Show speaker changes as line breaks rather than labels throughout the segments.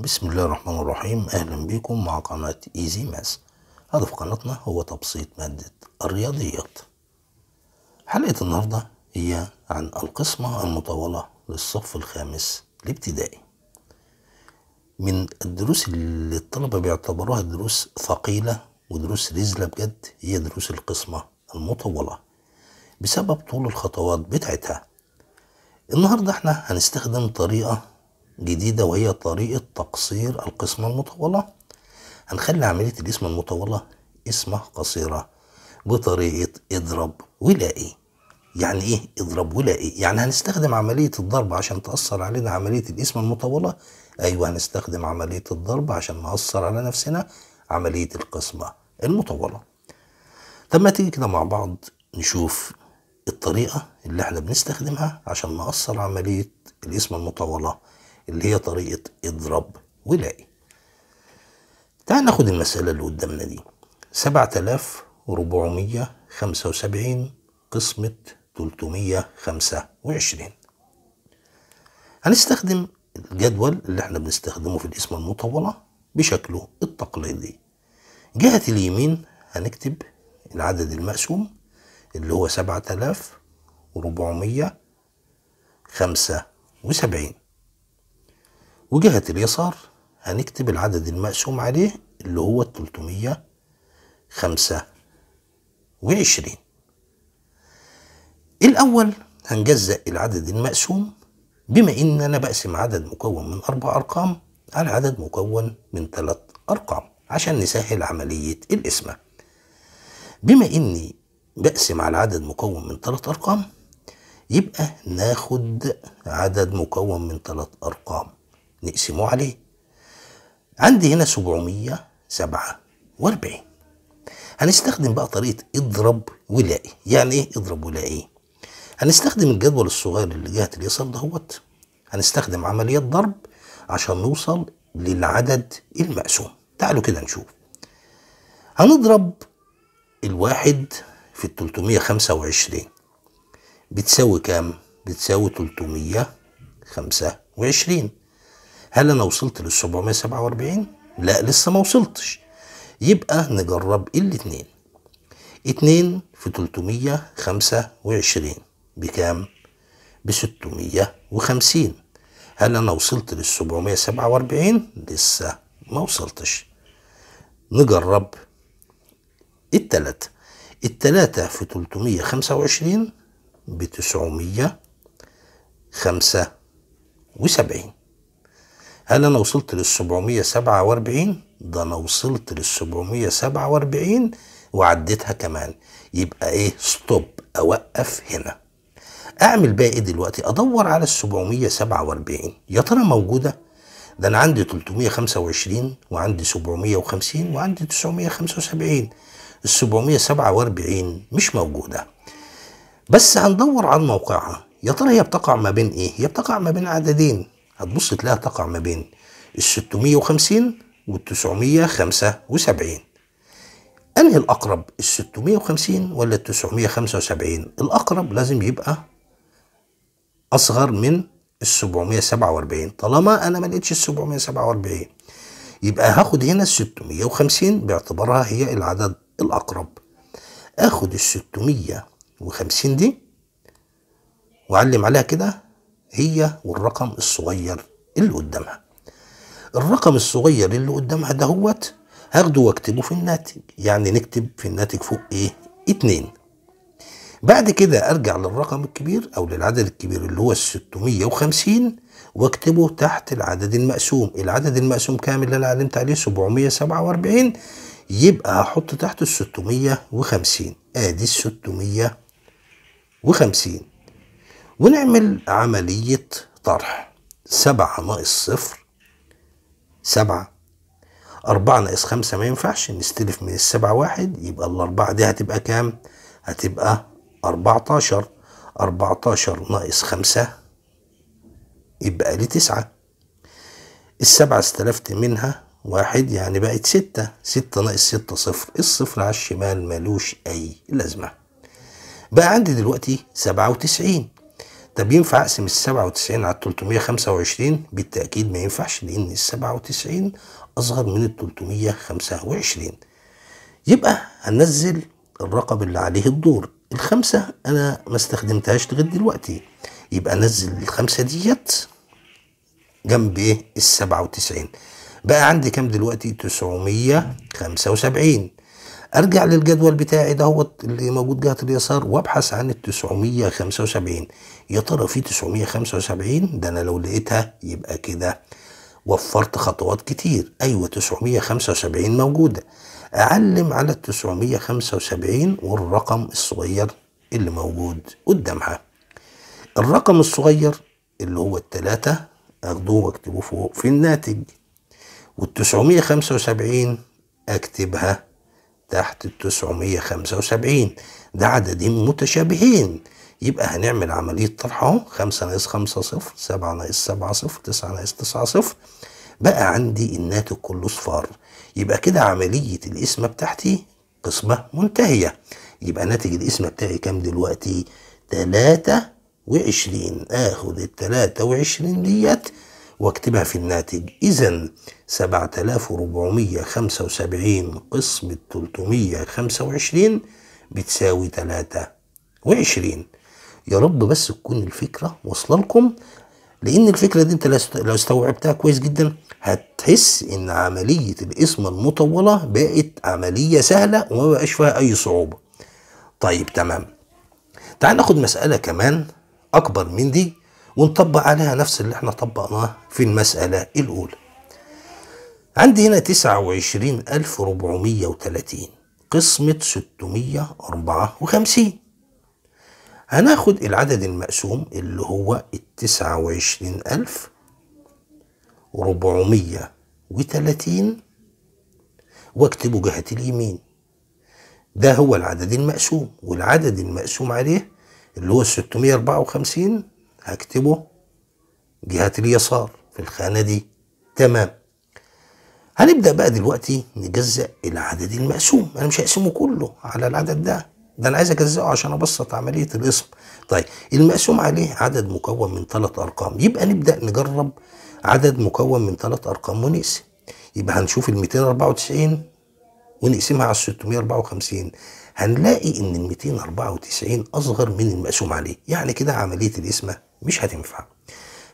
بسم الله الرحمن الرحيم أهلا بكم مع قناة إيزي ماس هدف قناتنا هو تبسيط مادة الرياضيات حلقة النهاردة هي عن القسمة المطولة للصف الخامس الابتدائي من الدروس اللي الطلبة بيعتبروها دروس ثقيلة ودروس رزلة بجد هي دروس القسمة المطولة بسبب طول الخطوات بتاعتها النهاردة احنا هنستخدم طريقة جديدة وهي طريقة تقصير القسمة المطولة هنخلي عملية القسمة المطولة قسمة قصيرة بطريقة اضرب ولائي يعني ايه اضرب ولائي يعني هنستخدم عملية الضرب عشان تأثر علينا عملية القسمة المطولة ايوه هنستخدم عملية الضرب عشان نأثر على نفسنا عملية القسمة المطولة طب ما تيجي كده مع بعض نشوف الطريقة اللي احنا بنستخدمها عشان نأثر عملية القسمة المطولة اللي هي طريقة اضرب ولاقي تعال ناخد المسألة اللي قدامنا دي سبعة آلاف وربعمية خمسة وسبعين قسمة تلتمية خمسة وعشرين هنستخدم الجدول اللي احنا بنستخدمه في الاسم المطولة بشكله التقليدي جهة اليمين هنكتب العدد المقسوم اللي هو سبعة آلاف وربعمية خمسة وسبعين وجهة اليسار هنكتب العدد المقسوم عليه اللي هو التلتمية خمسة وعشرين الأول هنجزأ العدد المقسوم بما إن أنا بقسم عدد مكون من أربع أرقام على عدد مكون من ثلاث أرقام عشان نسهل عملية القسمة بما إني بقسم على عدد مكون من ثلاث أرقام يبقى ناخد عدد مكون من ثلاث أرقام نقسمه عليه عندي هنا 747 هنستخدم بقى طريقة اضرب ولائي يعني ايه اضرب ولائي هنستخدم الجدول الصغير اللي جهة اليسار دهوت هنستخدم عملية ضرب عشان نوصل للعدد المقسوم تعالوا كده نشوف هنضرب الواحد في التلتمية خمسة وعشرين بتساوي كام؟ بتساوي تلتمية خمسة وعشرين هل انا وصلت لل 747 لا لسه ما وصلتش يبقى نجرب الاثنين 2 في 325 بكام ب 650 هل انا وصلت لل 747 لسه ما وصلتش نجرب التلاتة التلاتة في تلتمية خمسة وعشرين بتسعمية خمسة وسبعين هل انا وصلت لل 747 ده انا وصلت لل 747 وعديتها كمان يبقى ايه ستوب اوقف هنا اعمل بقى ايه دلوقتي ادور على ال 747 يا ترى موجوده ده انا عندي 325 وعندي 750 وعندي 975 ال 747 مش موجوده بس هندور على موقعها يا ترى هي بتقع ما بين ايه هي بتقع ما بين عددين هتبص تلاقيها تقع ما بين ال 650 وال 975 أنهي الأقرب ال 650 ولا ال 975 الأقرب لازم يبقى أصغر من ال 747 طالما أنا ما لقيتش ال 747 يبقى هاخد هنا ال 650 باعتبارها هي العدد الأقرب اخد ال 650 دي وأعلم عليها كده هي والرقم الصغير اللي قدامها الرقم الصغير اللي قدامها دهوت هاخده واكتبه في الناتج يعني نكتب في الناتج فوق ايه اتنين بعد كده ارجع للرقم الكبير او للعدد الكبير اللي هو الستمية 650 واكتبه تحت العدد المقسوم العدد المقسوم كام اللي انا علمت عليه 747 يبقى هحط تحت الستمية 650 ادي ال 650 ونعمل عملية طرح سبعة ناقص صفر سبعة أربعة ناقص خمسة ما ينفعش نستلف من السبعة واحد يبقى الأربعة دي هتبقى كام؟ هتبقى أربعتاشر أربعتاشر ناقص خمسة يبقى لي تسعة السبعة استلفت منها واحد يعني بقت ستة ستة ناقص ستة صفر الصفر على الشمال ملوش أي لازمة بقى عندي دلوقتي سبعة وتسعين طب ينفع اقسم ال 97 على 325 بالتاكيد ما ينفعش لان ال 97 اصغر من ال 325 يبقى هنزل الرقم اللي عليه الدور الخمسة أنا ما استخدمتهاش لغاية دلوقتي يبقى أنزل الخمسة ديت جنب إيه ال 97 بقى عندي كام دلوقتي 975 ارجع للجدول بتاعي هو اللي موجود جهه اليسار وابحث عن ال 975 يا ترى في 975 ده انا لو لقيتها يبقى كده وفرت خطوات كتير ايوه 975 موجوده اعلم على ال 975 والرقم الصغير اللي موجود قدامها الرقم الصغير اللي هو التلاتة اخدوه واكتبوه فوق في الناتج وال 975 اكتبها تحت ال 975 ده عددين متشابهين يبقى هنعمل عملية طرح اهو 5 ناقص 5 صفر 7 ناقص 7 صفر 9 ناقص 9 صفر بقى عندي الناتج كله صفار يبقى كده عملية القسمة بتاعتي قسمة منتهية يبقى ناتج القسمة بتاعي كام دلوقتي؟ 23 آخد ال 23 ديت واكتبها في الناتج إذا 7475 قسمة 325 بتساوي 23 يا رب بس تكون الفكرة واصلة لكم لأن الفكرة دي أنت لو استوعبتها كويس جدا هتحس إن عملية القسمة المطولة بقت عملية سهلة وما بقاش فيها أي صعوبة طيب تمام تعال ناخد مسألة كمان أكبر من دي ونطبق عليها نفس اللي احنا طبقناه في المسألة الأولى عندي هنا 29430 قسمة 654 هناخد العدد المقسوم اللي هو 29430 واكتبه جهة اليمين ده هو العدد المقسوم والعدد المقسوم عليه اللي هو 654 هكتبه جهة اليسار في الخانة دي تمام هنبدأ بقى دلوقتي نجزأ العدد المقسوم أنا مش هقسمه كله على العدد ده ده أنا عايز أجزأه عشان أبسط عملية القسم طيب المقسوم عليه عدد مكون من ثلاث أرقام يبقى نبدأ نجرب عدد مكون من ثلاث أرقام ونقسم يبقى هنشوف ال 294 ونقسمها على 654 هنلاقي ان ال 294 اصغر من المقسوم عليه يعني كده عمليه القسمه مش هتنفع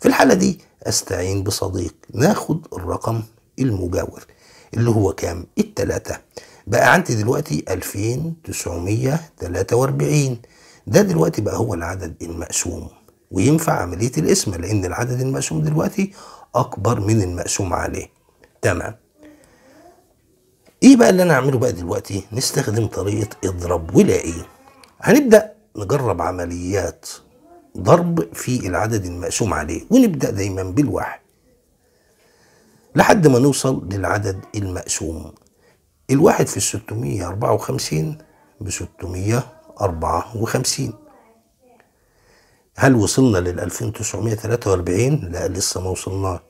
في الحالة دي استعين بصديق ناخد الرقم المجاور اللي هو كام التلاتة بقى عندي دلوقتي 2943 ده دلوقتي بقى هو العدد المقسوم وينفع عملية الاسم لأن العدد المقسوم دلوقتي أكبر من المقسوم عليه تمام إيه بقى اللي أنا أعمله بقى دلوقتي نستخدم طريقة اضرب ولاقي هنبدأ نجرب عمليات ضرب في العدد المقسوم عليه ونبدأ دايما بالواحد لحد ما نوصل للعدد المقسوم الواحد في 654 ب 654 هل وصلنا لل 2943 لا لسه ما وصلنا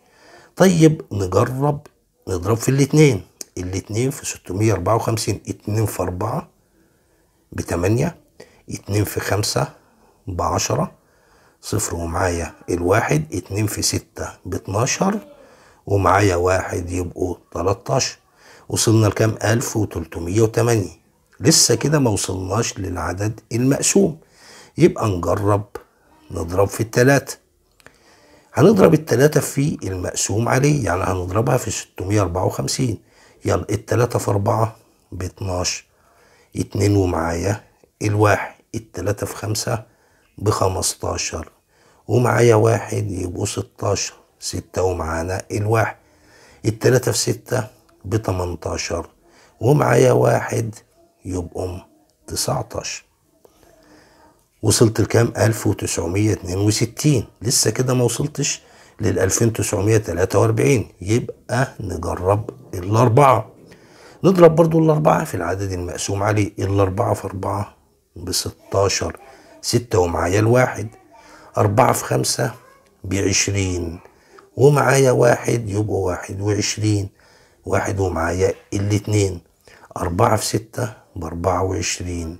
طيب نجرب نضرب في الاتنين الاتنين في 654 اتنين في أربعة بتمانية اتنين في خمسة بعشرة صفر ومعايا الواحد اتنين في ستة باتناشر ومعايا واحد يبقوا تلاتاشر وصلنا لكام ألف وتلتمية وتمانية لسه كده ما وصلناش للعدد المقسوم يبقى نجرب نضرب في التلاتة هنضرب التلاتة في المقسوم عليه يعني هنضربها في ستمية أربعة وخمسين يلا التلاتة في أربعة باتناشر اتنين ومعايا الواحد التلاتة في خمسة بخمستاشر ومعايا واحد يبقوا ستاشر ستة ومعانا الواحد التلاتة في ستة بتمنتاشر ومعايا واحد يبقوا تسعتاشر وصلت لكام ألف وتسعمية اتنين وستين لسه كده ما وصلتش للألفين تسعمية تلاتة وأربعين يبقى نجرب الأربعة نضرب برضو الأربعة في العدد المقسوم عليه الأربعة في أربعة بستاشر ستة ومعايا الواحد أربعة في خمسة بعشرين ومعايا واحد يبقوا واحد وعشرين واحد ومعايا الاتنين أربعة في ستة بأربعة وعشرين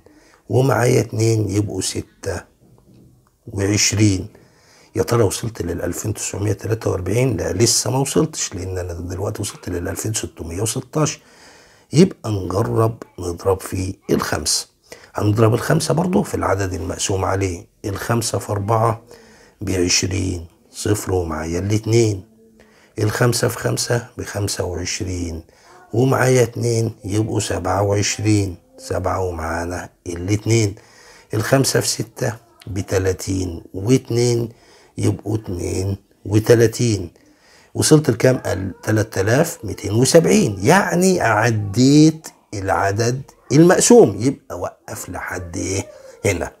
ومعايا اتنين يبقوا ستة وعشرين يا ترى وصلت لل 2943 لا لسه ما وصلتش لان انا دلوقتي وصلت لل 2616 يبقى نجرب نضرب في الخمسه هنضرب الخمسة برضو في العدد المقسوم عليه الخمسة في أربعة بعشرين صفر ومعايا الاتنين الخمسة في خمسة بخمسة وعشرين ومعايا اتنين يبقوا سبعة وعشرين سبعة ومعانا الاتنين الخمسة في ستة بتلاتين واتنين يبقوا اتنين وتلاتين وصلت لكام؟ قال وسبعين يعني عديت العدد المقسوم يبقى وقف لحد ايه هنا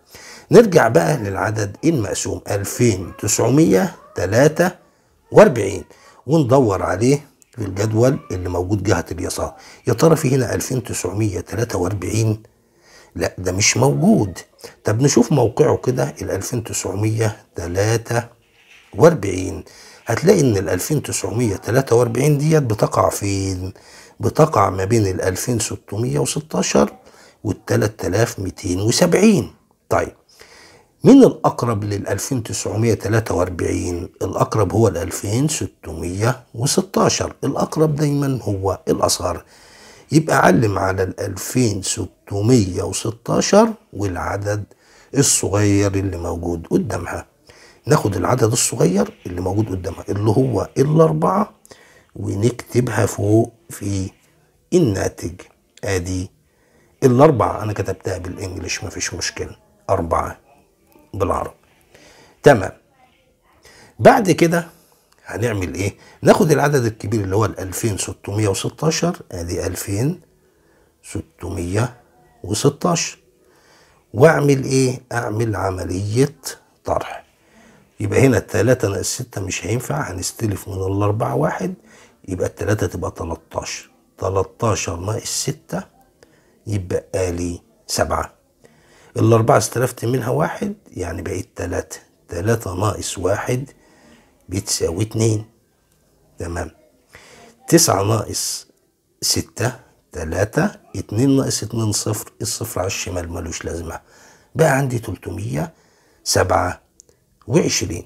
نرجع بقى للعدد المقسوم 2943 وندور عليه في الجدول اللي موجود جهة اليسار يا ترى في هنا 2943 لا ده مش موجود طب نشوف موقعه كده ال 2943 هتلاقي ان ال 2943 ديت بتقع فين؟ بتقع ما بين ال 2616 وال 3270 طيب مين الأقرب لل 2943 الأقرب هو ال 2616 الأقرب دايما هو الأصغر يبقى علم على ال 2616 والعدد الصغير اللي موجود قدامها ناخد العدد الصغير اللي موجود قدامها اللي هو الأربعة ونكتبها فوق في الناتج ادي الأربعة أنا كتبتها بالإنجليش مفيش مشكلة أربعة بالعربي تمام بعد كده هنعمل إيه؟ ناخد العدد الكبير اللي هو ال 2616 ادي 2616 واعمل ايه؟ اعمل عملية طرح يبقى هنا التلاتة ناقص ستة مش هينفع هنستلف من الأربعة واحد يبقى التلاتة تبقى تلاتاشر تلاتاشر ناقص ستة يبقى لي سبعة الأربعة استلفت منها واحد يعني بقيت تلاتة تلاتة ناقص واحد بتساوي اتنين تمام تسعة ناقص ستة تلاتة اتنين ناقص اتنين صفر الصفر على الشمال ملوش لازمة بقى عندي تلتمية سبعة وعشرين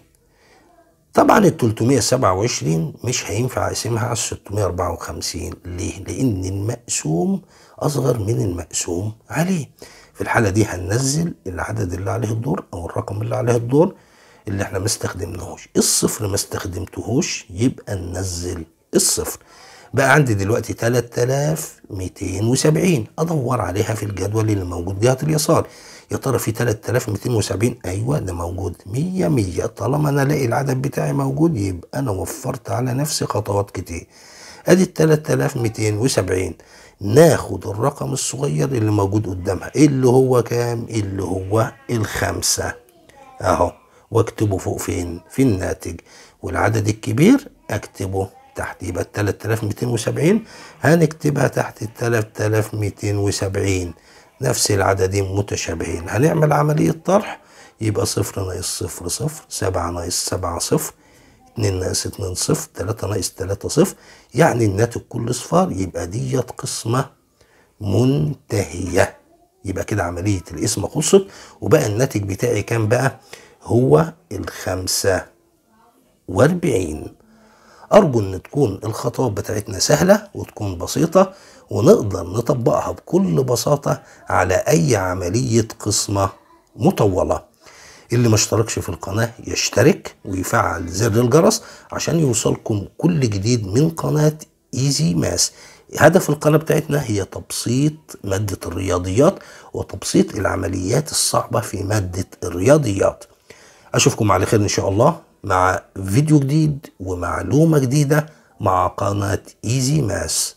طبعا ال 327 مش هينفع اقسمها على ال 654 ليه؟ لأن المقسوم أصغر من المقسوم عليه في الحالة دي هننزل العدد اللي عليه الدور أو الرقم اللي عليه الدور اللي احنا ما استخدمناهوش الصفر ما استخدمتهوش يبقى ننزل الصفر بقى عندي دلوقتي 3270 أدور عليها في الجدول اللي موجود جهة اليسار يا ترى في 3270 ايوه ده موجود 100 100 طالما انا الاقي العدد بتاعي موجود يبقى انا وفرت على نفسي خطوات كتير ادي ال 3270 ناخد الرقم الصغير اللي موجود قدامها اللي هو كام اللي هو الخمسة اهو واكتبه فوق فين في الناتج والعدد الكبير اكتبه تحت يبقى ال 3270 هنكتبها تحت ال 3270 نفس العددين متشابهين هنعمل عملية طرح يبقى صفر ناقص صفر صفر سبعة ناقص سبعة صفر اتنين ناقص اتنين صفر تلاتة ناقص تلاتة صفر يعني الناتج كله صفار يبقى ديت قسمة منتهية يبقى كده عملية القسمة خلصت وبقى الناتج بتاعي كام بقى هو الخمسة واربعين أرجو إن تكون الخطوات بتاعتنا سهلة وتكون بسيطة ونقدر نطبقها بكل بساطة على أي عملية قسمة مطولة اللي ما اشتركش في القناة يشترك ويفعل زر الجرس عشان يوصلكم كل جديد من قناة ايزي ماس هدف القناة بتاعتنا هي تبسيط مادة الرياضيات وتبسيط العمليات الصعبة في مادة الرياضيات أشوفكم على خير إن شاء الله مع فيديو جديد ومعلومة جديدة مع قناة ايزي ماس